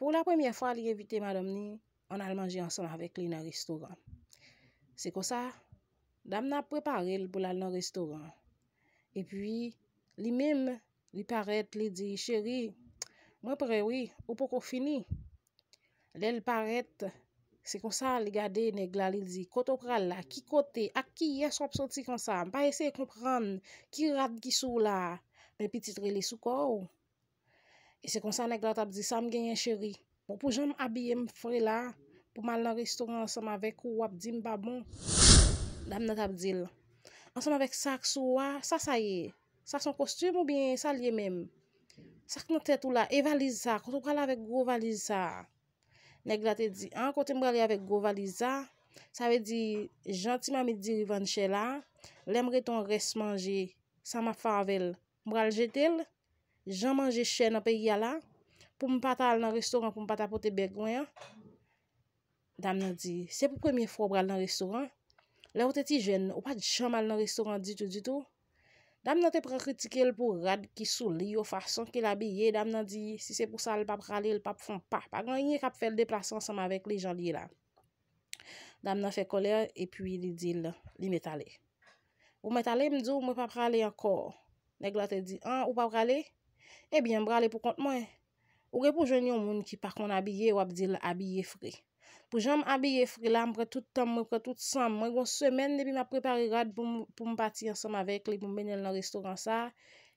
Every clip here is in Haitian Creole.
Pou la premye fwa li evite madom ni, an al manji ansan avek li nan restoran. Se ko sa, dam nan prepare li pou lal nan restoran. E pi, li mim, li paret, li di, cheri, mwen prewi, ou poko fini. Le li paret, se ko sa, li gade negla, li di, koto pral la, ki kote, ak ki yas wap soti konsan, pa ese kompran, ki rat gisou la, repititre li soukou. E se konsan nek la tabdi, sa m genyen cheri. Bo pou jom abye m fre la, pou mal nan restoran ansam avek ou ap di m babon. Dam nan tabdil. Ansam avek sa ak sou a, sa sa ye. Sa son kostum ou bien, sa liye menm. Sa ak nou tet ou la, evalize sa, kote m brale avek gro valize sa. Nek la te di, an kote m brale avek gro valize sa. Sa ve di, jantiman mi diri van chela. Lemre ton res manje, sa ma favel. M brale jetel. Jan manje chen apè ya la, pou mou pata al nan restoran pou mou pata pote begwen ya. Dam nan di, se pou kwen mi fwo bral nan restoran? Le ou te ti jen, ou pa di chan mal nan restoran ditou ditou. Dam nan te pran kritike l pou rad ki sou li yo fason ki la biye. Dam nan di, si se pou sa l pap rale, l pap fon pa. Pa gwen yon kap fè l deplasan saman vek li jan li la. Dam nan fè kole, e pi li din la, li metale. Ou metale mdou mou pap rale ankor. Nèk la te di, an ou pap rale? Ebyen, eh mbra le pou kont mwen. Ou repou jwen yon moun ki pakon abye wap di l'abye fri. Pou jom abye fri la mpre tout tam mwen, mpre tout sam. Mwen yon semen depi mprepari rad pou mpati ansam avek li pou mbenel nan restoran sa.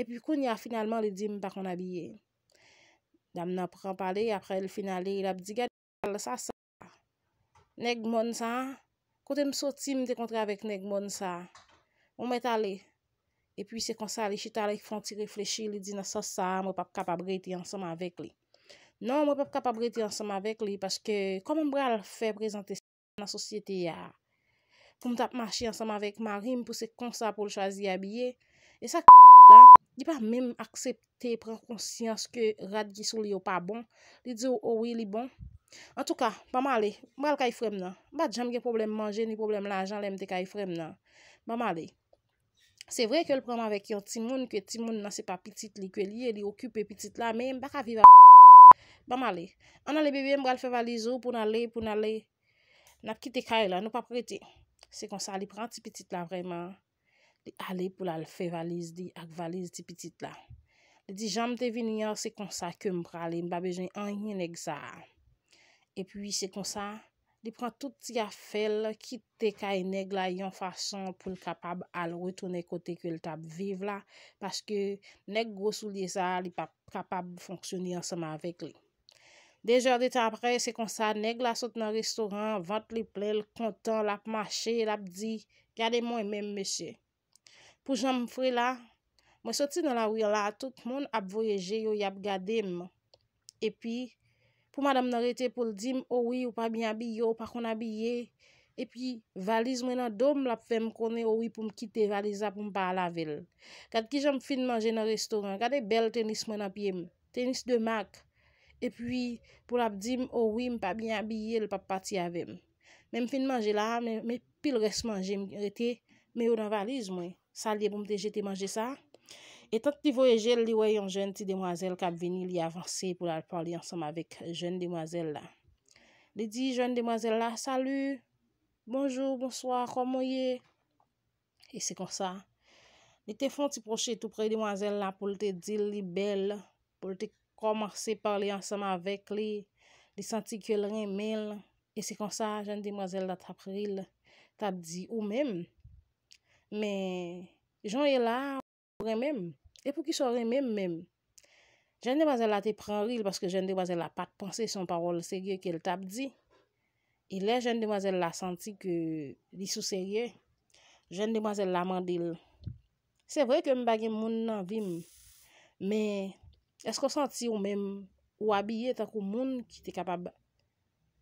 Epyi koun ya finalman le di mpakon abye. Dam nan pwakon pale, apre l'finali, l'abdi gade l'al sa sa. Negmon sa, kote msoti mte kontre avek negmon sa. Mwen metale. E pi se konsa li chita li fwanti reflechi li di nan sa sa, mwep ap kapabreti ansama vek li. Non, mwep ap kapabreti ansama vek li, paske kom mwen bral fè prezante si nan sosyete ya. Fw mwen tap mwashi ansama vek ma rim pou se konsa pou l chwazi abye. E sa k*** la, di pa mwen aksepte pre konsyans ke rad ki sou li yo pa bon, li di yo owi li bon. An tou ka, ba male, eh. mwen bral kaj frem nan. Bat jame gen problem manje, ni problem la jan lem te kaj frem nan. Ba male. Eh. Se vre ke l preman vek yon timoun, ke timoun nan se pa pitit li, ke li li okupe pitit la, me m baka viva. Ba male, an ale bebe m wale fe valizo pou nale, pou nale, na ki te kare la, nou pa prete. Se konsa, li pran ti pitit la vreman, li ale pou lale fe valiz di ak valiz ti pitit la. Di jam te vini yo, se konsa, ke m prale, m ba bejene an yon egza. E pi, se konsa... li pran tout ti a fel ki te ka e neg la yon fason pou li kapab al retoune kote ke li tap vive la, paske neg gwo sou li sa, li pa kapab fonksyoni ansama vek li. Dejèr dit apre, se konsa neg la sot nan restoran, vant li ple, l kontan, l ap mache, l ap di, gade moun e men mèche. Pou jan mfwe la, mwen soti nan la wè la, tout moun ap voyeje yo y ap gade mwen. Epi, Pou madam nan rete pou l di m owi oh ou pa bin abiyo ou pa kon abiyye. E pi valiz mwen nan dom la pfe m konen owi oh pou m kite valiza pou m pa la vel. Kad ki jom fin manje nan restoran, kad e bel tenis mwen apyem, tenis de mak. E pi pou la p di oh m owi ou pa bin abiyye ou pa pati avyem. Men fin manje la, men pil res manje m rete, men yo nan valiz mwen. Salye pou m te jete manje sa. Et tant ti voye jel li wey yon jen ti demwazel kap vini li avanse pou la parli ansama vek jen demwazel la. Li di jen demwazel la, salu, bonjou, bonsoy, komoye. E se kon sa. Li te fon ti proche tou pre demwazel la pou li te dil li bel. Pou li te komanse parli ansama vek li. Li santi ke lren mel. E se kon sa, jen demwazel la tapril. Ta di ou men. Men, jen li la. mèm. E pou ki so rè mèm mèm. Jèn demazèl a te pran ril paske jèn demazèl a pat pansè son parol sèryè ke l tap di. Ilè jèn demazèl la santi ke li sou sèryè. Jèn demazèl la mandil. Se vre ke m bagè moun nan vim. Mè, esko santi ou mèm ou abye tak ou moun ki te kapab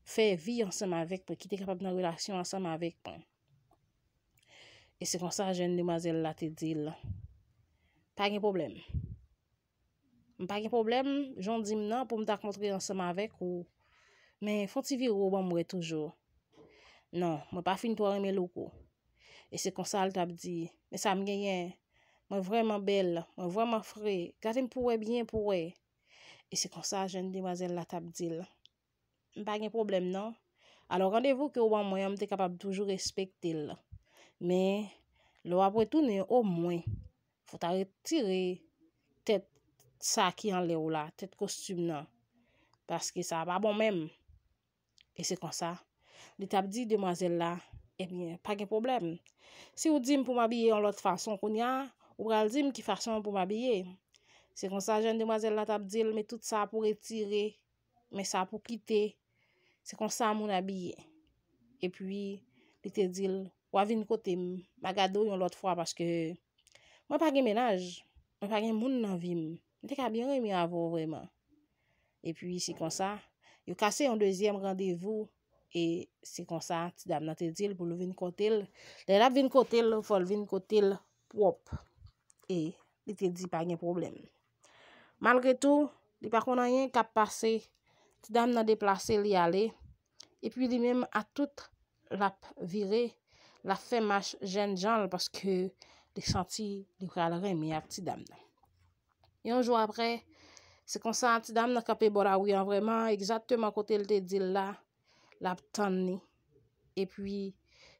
fè vi ansèm avèk pe ki te kapab nan relasyon ansèm avèk. E se kon sa jèn demazèl la te dil. Pa gen problem. M pa gen problem, joun di m nan pou m ta kontre yon seman vek ou. Men, fon ti virou ou ban mwe toujou. Nan, mwen pa finito a reme loko. E se konsa al tab di, men sa m genyen. Mwen vreman bel, mwen vreman fre, kate m pouwe bien pouwe. E se konsa a jen demazel la tab dil. M pa gen problem nan. Alo randevou ki ou ban mwen yon m te kapab toujou respektil. Men, lo apwe tou ne ou mwen. Fout bon eh a retire tèt sa ki an le ou la, tèt kostum nan. Paske sa ba bon menm. E se kon sa. Li tap di demwazel la, e bine, pa gen problem. Se ou di m pou m abye yon lot fason kon ya, ou pral di m ki fason pou m abye. Se kon sa jen demwazel la tap dil, me tout sa pou retire, me sa pou kite, se kon sa moun abye. E pi, li te dil, wavin kote m, magado yon lot fwa paske... Mwen pa gen menaj. Mwen pa gen moun nan vim. Mwen te ka bian gen mi avon vreman. E pi si konsa, yo kase yon dezyem randevu e si konsa, ti dam nan te dil pou lvin kotil. Le lap vin kotil, fol vin kotil prop. E li te dil pa gen problem. Malre tou, li pa konan yon kap pase, ti dam nan deplase li ale. E pi li mwen a tout lap vire, la fe mach jen jan paske li chanti li kal remi ap ti dam nan. Yonjou apre, se konsa ti dam nan kap e bora ouyan, vreman, egzatman kote li te dil la, lap tan ni. E pwi,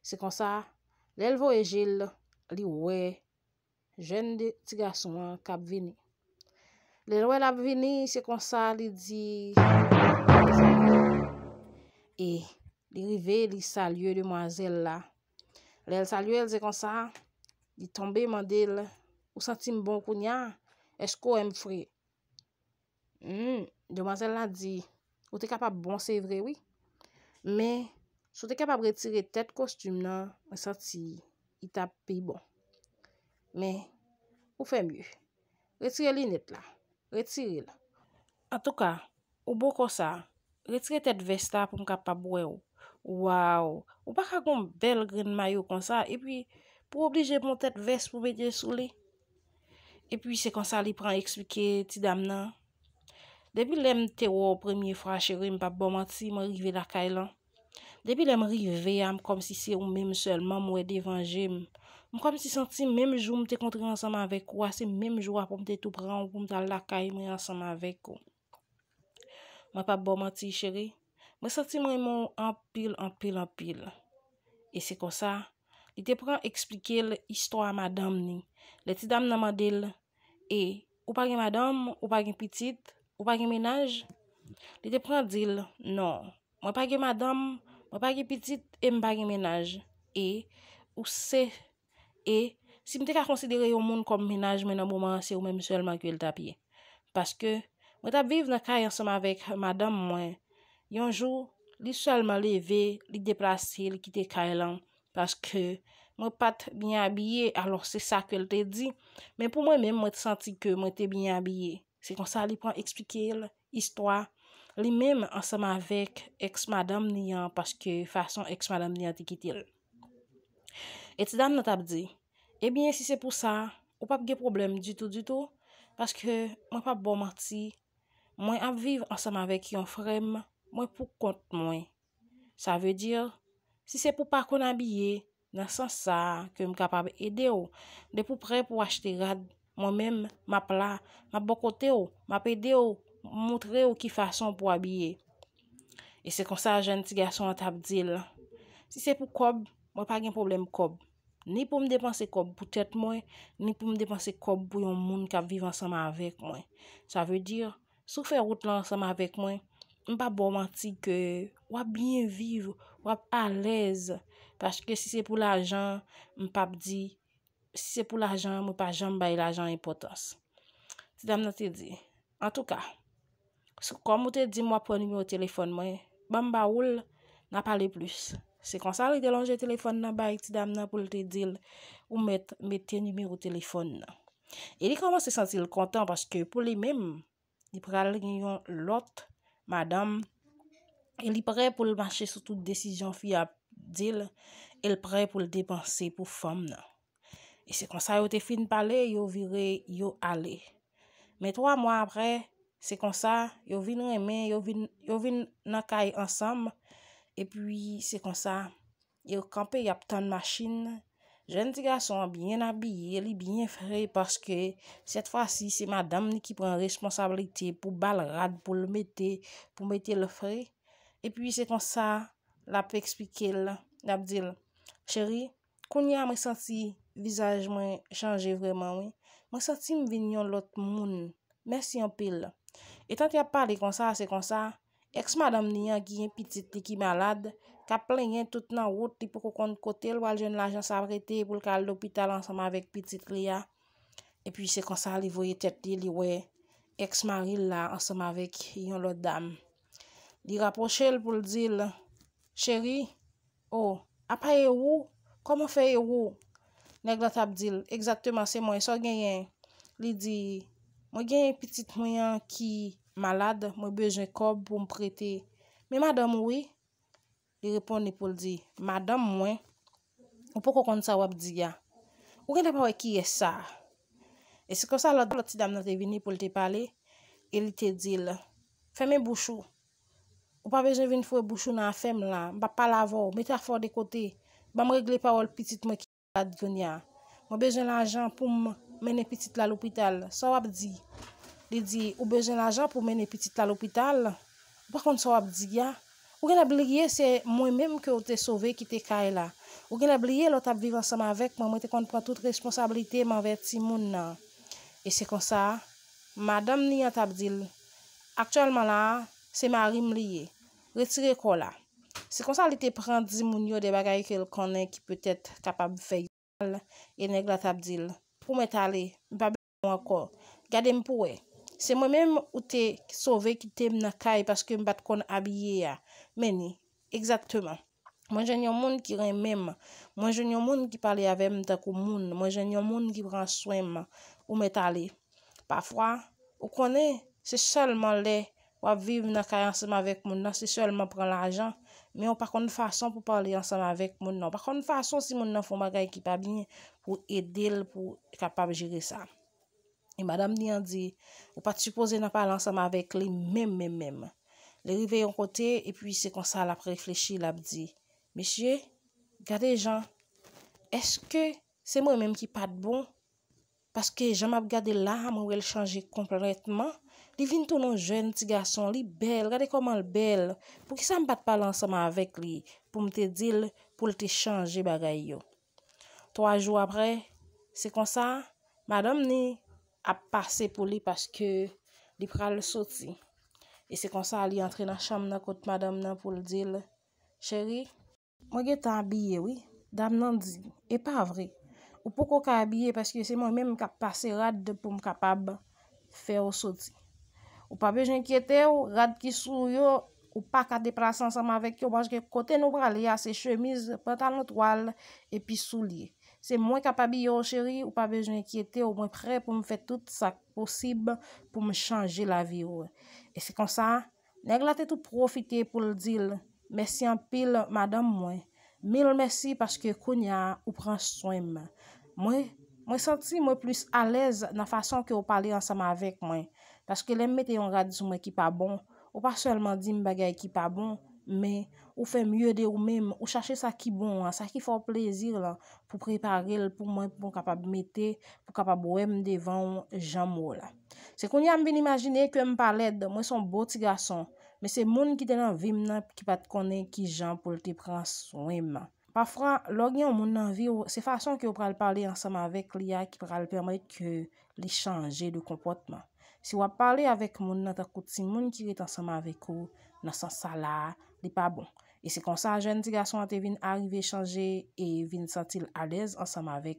se konsa, li elvo e jil, li we, jen de ti gasouman kap vini. Li elwe lap vini, se konsa, li di, e, li rive li salye li mwazel la. Li el salye li se konsa, Di tombe mandel, ou santi mbon kou nyan, esko em fre. Hmm, deman zel la di, ou te kapab bon, se vre, oui. Me, sou te kapab retire tet kostum nan, ou santi itap pi bon. Me, ou fe mye. Retire linet la. Retire la. An touka, ou bo konsa, retire tet vesta pou mkapab wè ou. Waw, ou baka goun bel grin mayou konsa, e pi... pou oblije moun tèt ves pou mè de soule. E pwi se kon sa li pran eksplike, ti dam nan, debi lem te wou, premye fwa cheri, m pa bomati, m wè rive lakay lan. Depi lem rive am, kom si se ou mèm selman, e m wè devanjèm. M kom si senti mèm jou, m te kontre ansanman vèk wwa, se mèm jou wap m te tou pran, m pou m tal lakay mè ansanman vèk wwa. M pa bomati, cheri, m senti m wè m wè anpil, anpil, anpil. E se kon sa, li te pran explike l istwa a madame ni. Le ti dam nanman dil, e, ou pa gen madame, ou pa gen pitit, ou pa gen menaj? Li te pran dil, non, mwen pa gen madame, mwen pa gen pitit, e mwen pa gen menaj. E, ou se, e, si mwen te ka konsidere yon moun kom menaj, mwen nanmouman se ou mwen mwen selman kwe l tapye. Paske, mwen tap vive nan kay ansama vek madame mwen, yonjou, li selman le ve, li deplase, li kite kay lan, Paske mwen pat byen abye, alor se sa ke l te di. Men pou mwen men mwen te santi ke mwen te byen abye. Se kon sa li pou an eksplike il, histwa, li men ansama vek eks madame ni an paske fason eks madame ni an te kitil. Et se dam nan tap di, ebyen eh si se pou sa, ou pap ge problem du tout du tout, paske mwen pap bon marti, mwen ap viv ansama vek yon frem, mwen pou kont mwen. Sa ve di, Si se pou pa kon abye, nan san sa ke m ka pa be ede yo, de pou pre pou achete rad, mwen men, mapla, ma bokote yo, mape ede yo, moutre yo ki fason pou abye. E se kon sa, jen ti gason an tap dil. Si se pou kob, mwen pa gen problem kob. Ni pou m depanse kob pou tèt mwen, ni pou m depanse kob pou yon moun ka vive ansama avek mwen. Sa ve di, sou fe route lan ansama avek mwen, m pa bo manti ke... wap byen viv, wap alèz, pache ke si se pou l'ajan, mpap di, si se pou l'ajan, mpap janm bay l'ajan impotans. Ti dam nan te di. An tou ka, koum ou te di mwap pou nime ou telefon mwen, mbam ba oul, nan pale plus. Se konsan li de lonje telefon nan bay, ti dam nan pou lite dil, ou met te nime ou telefon nan. E li koum se sentil kontan, pache ke pou li menm, li pral genyon lot, madame, El li pre pou l manche sou tout desizyon fi ap dil, el pre pou l depanse pou fom nan. E se kon sa yo te fin pale, yo vire, yo ale. Me 3 mwa apre, se kon sa, yo vin reme, yo vin nakay ansam, e pi se kon sa, yo kampe yap tan maschin, jen di ga son byen abye, li byen fre, parce ke set fwa si se madam ni ki pren responsabilite pou bal rad, pou le mette, pou mette le frey, E pi se kon sa, la pe ekspike l, la pe di l, cheri, kon ya me santi vizaj mwen chanje vreman we, me santi mwen yon lot moun, mersi yon pil. E tan te a pade kon sa, se kon sa, eks madam ni yon ki yon pitit li ki malade, ka plen yon tout nan wot li pou kou kont kote l, wal jen la jans aprete pou l kal l opital ansama vek pitit li ya. E pi se kon sa, li voye tete li we, eks maril la ansama vek yon lot dam. li raposhe l pou l di l, cheri, oh, apay e wou, koman fe e wou, nek la tab di l, egzakteman se mwen, so genyen, li di, mwen genyen piti mwen ki malade, mwen bejne kob pou mprete, me madam mwen, li repon li pou l di, madam mwen, ou pou kon sa wab di ya, ou genye pa wè ki es sa, esi konsa l loti dam nan te vini pou l te pale, e li te di l, feme bouchou, Ou pa bejen vin fwe bouchou nan fem la, ba pa lavo, metafor de kote, ba mregle parol pitit mwen ki la di gwen ya. Mwen bejen l'anjan pou m menen pitit la l'opital, sa wap di. Li di, ou bejen l'anjan pou menen pitit la l'opital, wakon sa wap di ya. Ou gen la bliye, se mwen menm ke ou te sove ki te kae la. Ou gen la bliye, lout ap vivan seman vek, mwen mwen te kont pwa tout responsabilite mwen vek si moun nan. E se kon sa, madame ni an tab dil. Aktualman la, Se ma rim liye. Retire kola. Se konsan li te pran di moun yo de bagay ke l konen ki pwetet kapab fey yon al. E neg la tabdil. Pw mwen tali. Mpa bè mwen akor. Gade mpou e. Se mwen mèm ou te sove ki te mna kaye paske mbat kon abye ya. Mèni. Eksaktèman. Mwen jen yon moun ki ren mèm. Mwen jen yon moun ki pale avèm takou moun. Mwen jen yon moun ki bran swèm. Mwen tali. Pafwa. Ou konen. Se chalman lè. wap viv nan kay ansama vek moun nan, se sol man pran l'ajan, men yon pa konn fason pou pali ansama vek moun nan, pa konn fason si moun nan foun magay ki pa bin, pou edil, pou kapab jire sa. E madame ni yon di, wap pa t'yupose nan pali ansama vek li, men men men, le rive yon kote, e pi se konsa la preflechi la bi di, mesye, gade jan, eske se moun men ki pat bon, paske jama bi gade la, moun wèl chanje kompletman, Li vin tonon jen ti gason li bel, gade koman li bel. Pou ki sa m pat palan seman avek li pou m te dil pou l te chanje bagay yo. Tro a jou apre, se konsa, madame ni ap pase pou li paske li pral le soti. E se konsa li antre nan cham nan kote madame nan pou l dil. Chere, mwen ge tan abye wè, dam nan di, e pa vre. Ou pou koka abye paske se mwen mèm kap pase rad pou m kapab fe ou soti. Ou pa bej n'enkyete ou rad ki sou yo ou pa ka deprasan saman vek yo manj ke kote nou pralye a se chemise, patal nou toal epi sou li. Se mwen kapabye yo cheri ou pa bej n'enkyete ou mwen pre pou mwen fe tout sa posib pou mwen chanje la vi yo. E se konsa, neg la te tou profite pou l'dil. Mersi an pil madame mwen. Mil mersi paske kounya ou pranj sou mwen. Mwen, mwen santi mwen plus alez nan fason ki ou palye ansanman vek mwen. Paske lèm metè yon rad sou mwen ki pa bon, ou passelman di m bagay ki pa bon, mè ou fè mye de ou mèm, ou chache sa ki bon, sa ki fò plezir la, pou prepare l pou mwen pou kapab metè, pou kapab wèm devan ou jan mò la. Se konye ambe n'imagine ke m palèd, mwen son bò ti gason, mè se moun ki tè nan vim nan ki pat konè ki jan pou lè te prans wèm. Pa fran, log nyan moun nan vim, se fason ki ou pral pale ansam avèk liya ki pral pèmèk lè chanje de kompotman. Si wap pale avèk moun nan takout si moun kiret ansama avèk ou, nan san sala li pa bon. E se konsan jen ti gaso an te vin arrive chanje e vin satil alez ansama avèk.